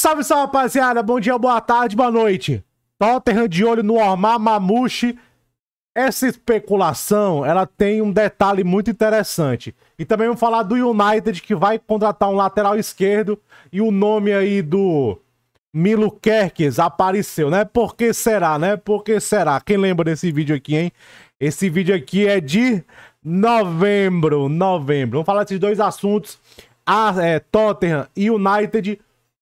Salve, salve, rapaziada. Bom dia, boa tarde, boa noite. Tottenham de olho no Ormar Mamushi. Essa especulação, ela tem um detalhe muito interessante. E também vamos falar do United, que vai contratar um lateral esquerdo. E o nome aí do Milo Kerkes apareceu, né? Por que será, né? Por que será? Quem lembra desse vídeo aqui, hein? Esse vídeo aqui é de novembro, novembro. Vamos falar desses dois assuntos. A, ah, é, Tottenham e United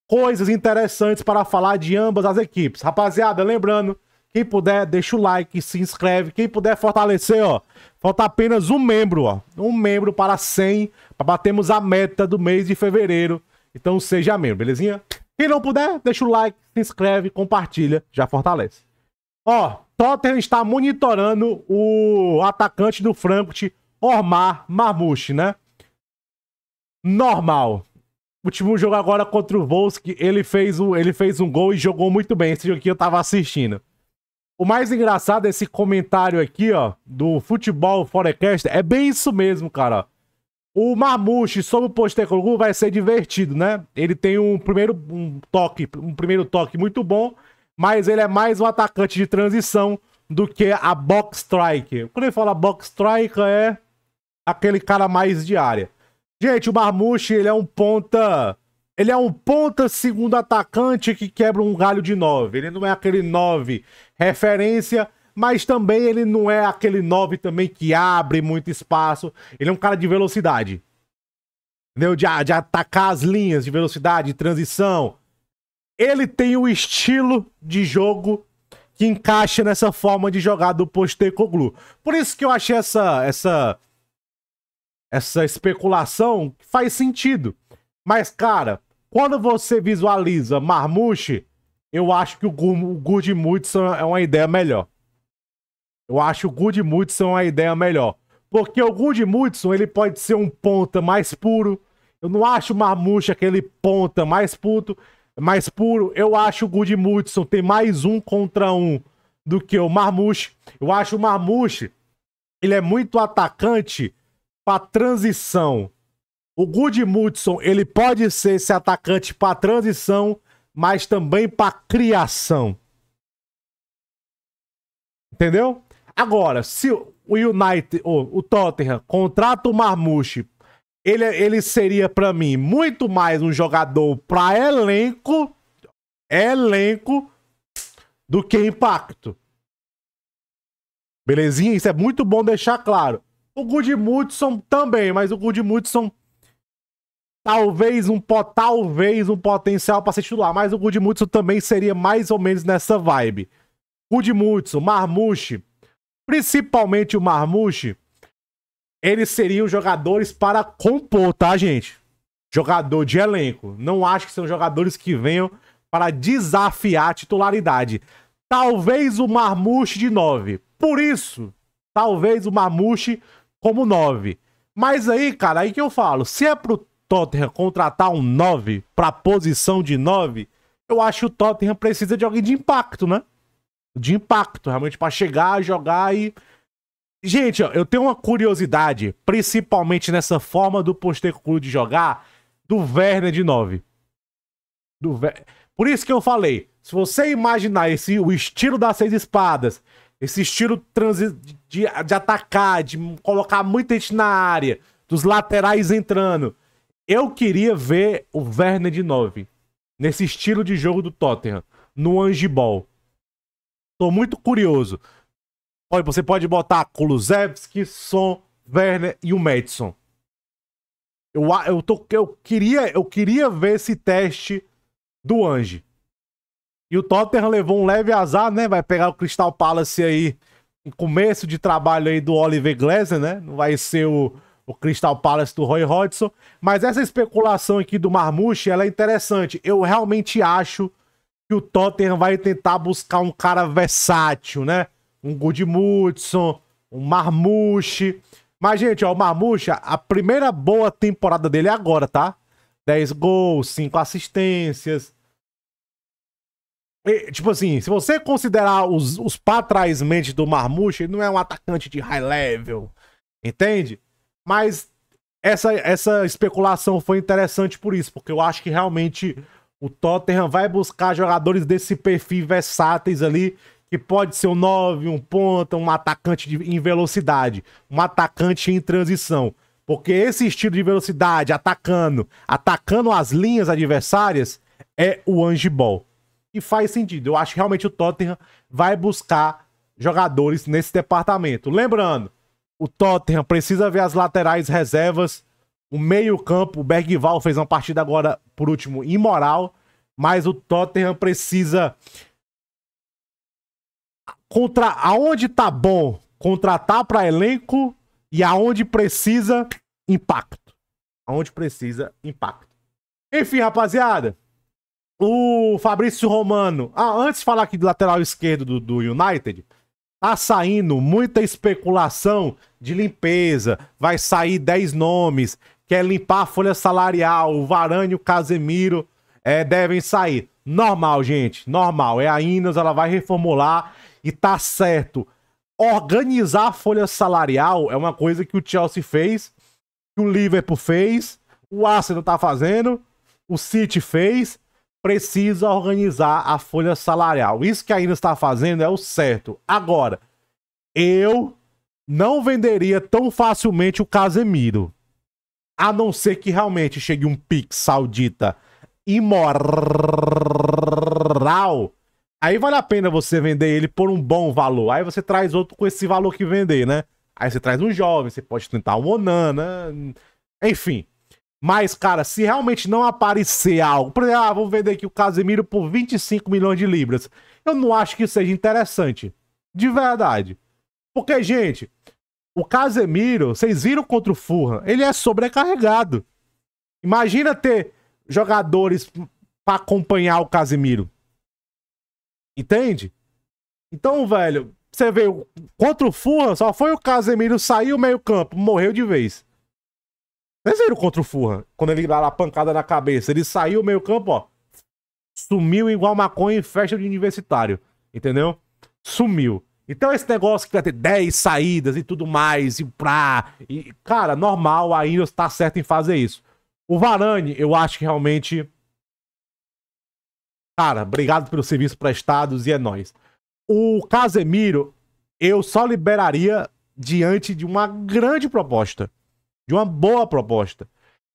coisas interessantes para falar de ambas as equipes. Rapaziada, lembrando, quem puder, deixa o like, se inscreve. Quem puder fortalecer, ó. Falta apenas um membro, ó. Um membro para 100, para batermos a meta do mês de fevereiro. Então seja membro, belezinha? Quem não puder, deixa o like, se inscreve, compartilha, já fortalece. Ó, Tottenham está monitorando o atacante do Frankfurt, Ormar Marmouche, né? Normal último jogo agora contra o Volsky, ele fez, um, ele fez um gol e jogou muito bem. Esse jogo aqui eu tava assistindo. O mais engraçado é esse comentário aqui, ó, do Futebol Forecast. É bem isso mesmo, cara. O Mamushi sobre o Postecoglou vai ser divertido, né? Ele tem um primeiro um toque, um primeiro toque muito bom, mas ele é mais um atacante de transição do que a box strike. Quando ele fala box strike é aquele cara mais de área. Gente, o Marmushi, ele é um ponta. Ele é um ponta segundo atacante que quebra um galho de 9. Ele não é aquele 9 referência, mas também ele não é aquele 9 também que abre muito espaço. Ele é um cara de velocidade. Entendeu? De, de atacar as linhas de velocidade, de transição. Ele tem o um estilo de jogo que encaixa nessa forma de jogar do Postecoglou. Por isso que eu achei essa, essa essa especulação faz sentido. Mas, cara, quando você visualiza Marmuche, eu acho que o Good Mudson é uma ideia melhor. Eu acho o Good Mudson é uma ideia melhor. Porque o Good Mudson, ele pode ser um ponta mais puro. Eu não acho o Marmuche aquele ponta mais puto, mais puro. Eu acho o Good Mudson tem mais um contra um do que o Marmuche. Eu acho o Marmuche, ele é muito atacante para transição. O Goodmundson, ele pode ser esse atacante para transição, mas também para criação. Entendeu? Agora, se o United, o Tottenham, contrata o Marmushi, ele, ele seria para mim muito mais um jogador para elenco, elenco, do que impacto. Belezinha? Isso é muito bom deixar claro. O Goodmudson também, mas o Goodmudson talvez um talvez um potencial para ser titular, mas o Goodmudson também seria mais ou menos nessa vibe. Goodmudson, Marmuche, principalmente o Marmuche, eles seriam jogadores para compor, tá, gente? Jogador de elenco. Não acho que são jogadores que venham para desafiar a titularidade. Talvez o Marmuche de 9. Por isso, talvez o Marmuche como 9. Mas aí, cara, aí que eu falo, se é pro Tottenham contratar um 9 pra posição de 9, eu acho que o Tottenham precisa de alguém de impacto, né? De impacto, realmente, para chegar, jogar e. Gente, ó, eu tenho uma curiosidade, principalmente nessa forma do Posteco Clube de jogar, do Werner de 9. Do Ver... Por isso que eu falei, se você imaginar esse, o estilo das seis espadas esse estilo transi de, de atacar, de colocar muita gente na área, dos laterais entrando. Eu queria ver o Werner de 9, nesse estilo de jogo do Tottenham, no Angibol. Tô muito curioso. Olha, você pode botar Kulusevski, Son, Werner e o Madison. Eu, eu, tô, eu, queria, eu queria ver esse teste do Ange. E o Tottenham levou um leve azar, né? Vai pegar o Crystal Palace aí no começo de trabalho aí do Oliver Glazer, né? Não vai ser o, o Crystal Palace do Roy Hodgson. Mas essa especulação aqui do Marmouche, ela é interessante. Eu realmente acho que o Tottenham vai tentar buscar um cara versátil, né? Um Goodmudson, um Marmouche. Mas, gente, ó, o Marmouche, a primeira boa temporada dele é agora, tá? 10 gols, 5 assistências Tipo assim, se você considerar os, os trás do Marmush, ele não é um atacante de high level, entende? Mas essa, essa especulação foi interessante por isso, porque eu acho que realmente o Tottenham vai buscar jogadores desse perfil versáteis ali, que pode ser um 9, um ponta, um atacante de, em velocidade, um atacante em transição. Porque esse estilo de velocidade, atacando, atacando as linhas adversárias, é o ball faz sentido. Eu acho que realmente o Tottenham vai buscar jogadores nesse departamento. Lembrando, o Tottenham precisa ver as laterais reservas, o meio-campo, o Bergval fez uma partida agora, por último, imoral, mas o Tottenham precisa contra aonde tá bom contratar para elenco e aonde precisa impacto. Aonde precisa impacto. Enfim, rapaziada, o Fabrício Romano. Ah, antes de falar aqui do lateral esquerdo do, do United, tá saindo muita especulação de limpeza. Vai sair 10 nomes. Quer limpar a folha salarial. O Varane e o Casemiro é, devem sair. Normal, gente. Normal. É a Inas, ela vai reformular e tá certo. Organizar a folha salarial é uma coisa que o Chelsea fez, que o Liverpool fez, o Arsenal tá fazendo, o City fez precisa organizar a folha salarial. Isso que ainda está fazendo é o certo. Agora, eu não venderia tão facilmente o Casemiro. A não ser que realmente chegue um pique saudita imoral. Aí vale a pena você vender ele por um bom valor. Aí você traz outro com esse valor que vender, né? Aí você traz um jovem, você pode tentar um Onana. Enfim, mas, cara, se realmente não aparecer algo, por exemplo, ah, vou vender aqui o Casemiro por 25 milhões de libras. Eu não acho que seja interessante. De verdade. Porque, gente, o Casemiro, vocês viram contra o Furran, ele é sobrecarregado. Imagina ter jogadores para acompanhar o Casemiro. Entende? Então, velho, você vê, contra o Furran, só foi o Casemiro sair o meio-campo, morreu de vez. Vocês viram contra o Furra? Quando ele dá a pancada na cabeça, ele saiu meio campo, ó. Sumiu igual maconha em festa de universitário. Entendeu? Sumiu. Então esse negócio que vai ter 10 saídas e tudo mais, e pra... E, cara, normal, a Ineos tá certo em fazer isso. O Varane, eu acho que realmente... Cara, obrigado pelos serviços prestados e é nóis. O Casemiro, eu só liberaria diante de uma grande proposta de uma boa proposta.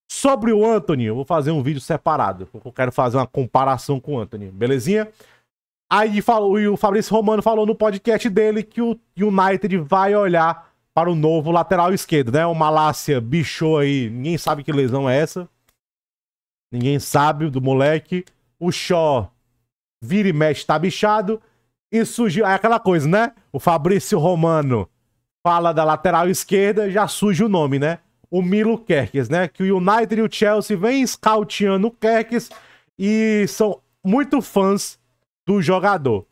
Sobre o Anthony, eu vou fazer um vídeo separado. Eu quero fazer uma comparação com o Anthony, belezinha? Aí falou, e o Fabrício Romano falou no podcast dele que o United vai olhar para o novo lateral esquerdo, né? O Malásia bichou aí, ninguém sabe que lesão é essa. Ninguém sabe do moleque. O Shaw vira e mexe, tá bichado. E surgiu, é aquela coisa, né? O Fabrício Romano fala da lateral esquerda, já surge o nome, né? o Milo Kerkes, né? Que o United e o Chelsea vêm scoutando o Kerkes e são muito fãs do jogador.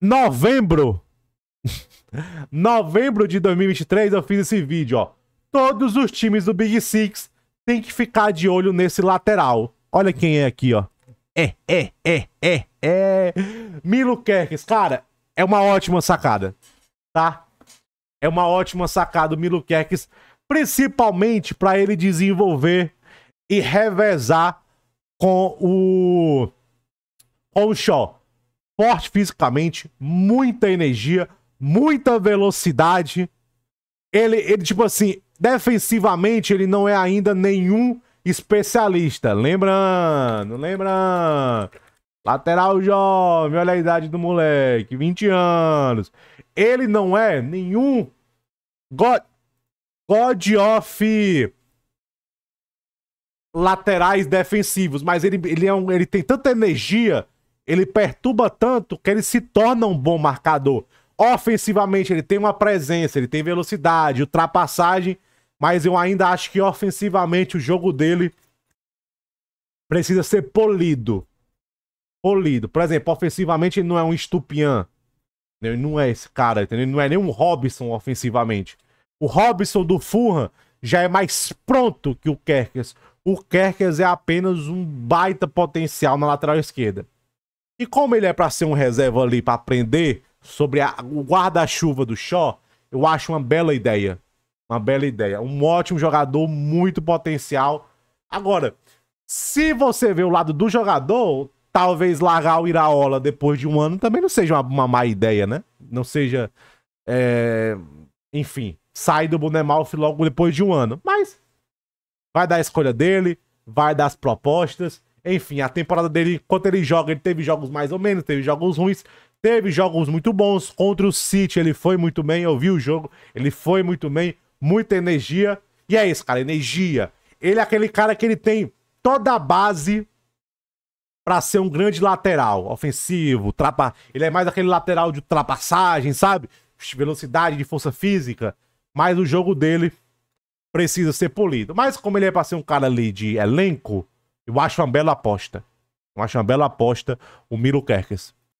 Novembro. Novembro de 2023 eu fiz esse vídeo, ó. Todos os times do Big Six têm que ficar de olho nesse lateral. Olha quem é aqui, ó. É, é, é, é, é. Milo Kerkes, cara, é uma ótima sacada, tá? É uma ótima sacada o Milo Kerkes, principalmente para ele desenvolver e revezar com o com o Forte fisicamente, muita energia, muita velocidade. Ele, ele, tipo assim, defensivamente, ele não é ainda nenhum especialista. Lembrando, lembrando. Lateral jovem, olha a idade do moleque, 20 anos. Ele não é nenhum God, God of laterais defensivos, mas ele, ele, é um, ele tem tanta energia, ele perturba tanto que ele se torna um bom marcador. Ofensivamente, ele tem uma presença, ele tem velocidade, ultrapassagem, mas eu ainda acho que ofensivamente o jogo dele precisa ser polido polido. Por exemplo, ofensivamente ele não é um Estupian. Ele não é esse cara, entendeu? Ele não é nem um Robson ofensivamente. O Robson do Fulham já é mais pronto que o Kerkes. O Kerkes é apenas um baita potencial na lateral esquerda. E como ele é para ser um reserva ali para aprender sobre a, o guarda-chuva do Shaw, eu acho uma bela ideia. Uma bela ideia. Um ótimo jogador, muito potencial. Agora, se você vê o lado do jogador, talvez largar o Iraola depois de um ano também não seja uma, uma má ideia, né? Não seja. É... Enfim, sair do Bonemalf logo depois de um ano. Mas vai dar a escolha dele, vai dar as propostas. Enfim, a temporada dele, enquanto ele joga, ele teve jogos mais ou menos, teve jogos ruins, teve jogos muito bons. Contra o City, ele foi muito bem, eu vi o jogo, ele foi muito bem, muita energia. E é isso, cara, energia. Ele é aquele cara que ele tem toda a base para ser um grande lateral ofensivo, trapa... ele é mais aquele lateral de ultrapassagem, sabe? Velocidade, de força física, mas o jogo dele precisa ser polido. Mas como ele é para ser um cara ali de elenco, eu acho uma bela aposta. Eu acho uma bela aposta o Miro Kerkes.